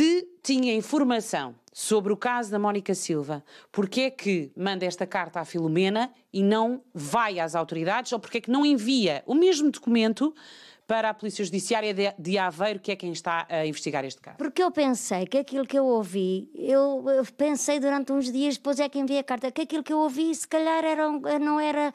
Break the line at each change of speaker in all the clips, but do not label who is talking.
se tinha informação sobre o caso da Mónica Silva. Porquê é que manda esta carta à Filomena e não vai às autoridades, ou porquê é que não envia o mesmo documento para a Polícia Judiciária de, Aveiro, que é quem está a investigar este caso? Porque
eu pensei que aquilo que eu ouvi, eu, pensei durante uns dias, depois é que envia a carta, que aquilo que eu ouvi se calhar era, não era...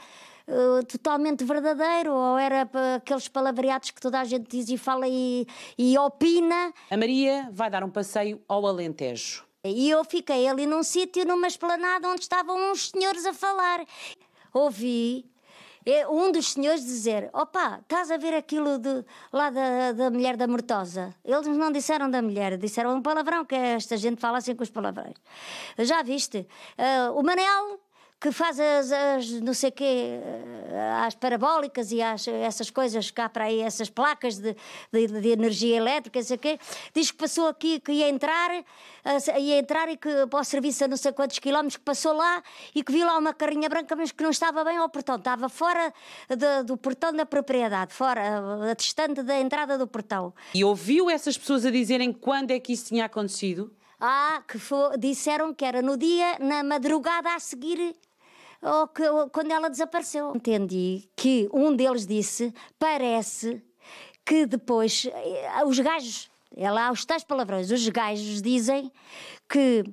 Uh, totalmente verdadeiro ou era aqueles palavreados que toda a gente diz e fala e, e opina. A Maria vai dar um passeio ao Alentejo. E eu fiquei ali num sítio, numa esplanada, onde estavam uns senhores a falar. Ouvi eh, um dos senhores dizer: Opa, estás a ver aquilo de, lá da, da mulher da mortosa? Eles não disseram da mulher, disseram um palavrão, que esta gente fala assim com os palavrões. Já viste? Uh, o Manel que faz as, as, não sei quê, as parabólicas e as, essas coisas cá para aí, essas placas de, de, de energia elétrica, não sei quê, diz que passou aqui, que ia entrar, ia entrar e que para o serviço a não sei quantos quilómetros, que passou lá e que viu lá uma carrinha branca, mas que não estava bem ao portão, estava fora de, do portão da propriedade, fora, distante da entrada do portão.
E ouviu essas pessoas a dizerem quando é que isso tinha acontecido?
Ah, que foi, disseram que era no dia, na madrugada a seguir ou que, ou, quando ela desapareceu. Entendi que um deles disse: parece que depois eh, os gajos, é lá os tais palavrões, os gajos dizem que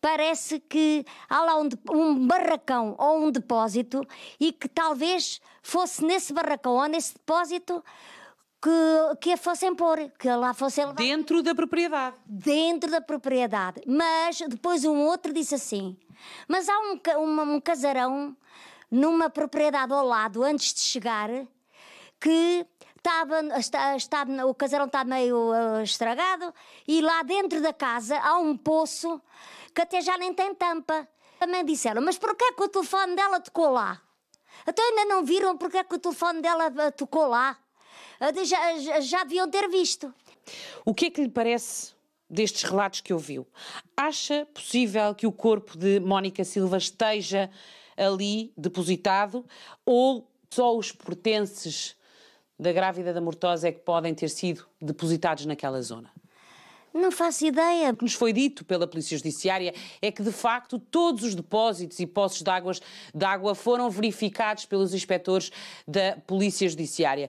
parece que há lá um, um, barracão ou um depósito e que talvez fosse nesse barracão ou nesse depósito que, que a fossem pôr, que lá fossem levar. Dentro da propriedade. Dentro da propriedade. Mas depois um outro disse assim: mas há um, um casarão numa propriedade ao lado, antes de chegar, que estava, está, está, o casarão está meio eh, estragado e lá dentro da casa há um poço que até já nem tem tampa. Também disseram, mas porquê que o telefone dela tocou lá? Até então ainda não viram porquê que o telefone dela eh, tocou lá? Ah, já, já deviam ter visto.
O que é que lhe parece destes relatos que ouviu, acha possível que o corpo de Mónica Silva esteja ali depositado ou só os pertences da grávida da Mortosa é que podem ter sido depositados naquela zona? Não faço ideia. O que nos foi dito pela Polícia Judiciária é que, de facto, todos os depósitos e poços de, águas, de água foram verificados pelos inspectores da Polícia Judiciária.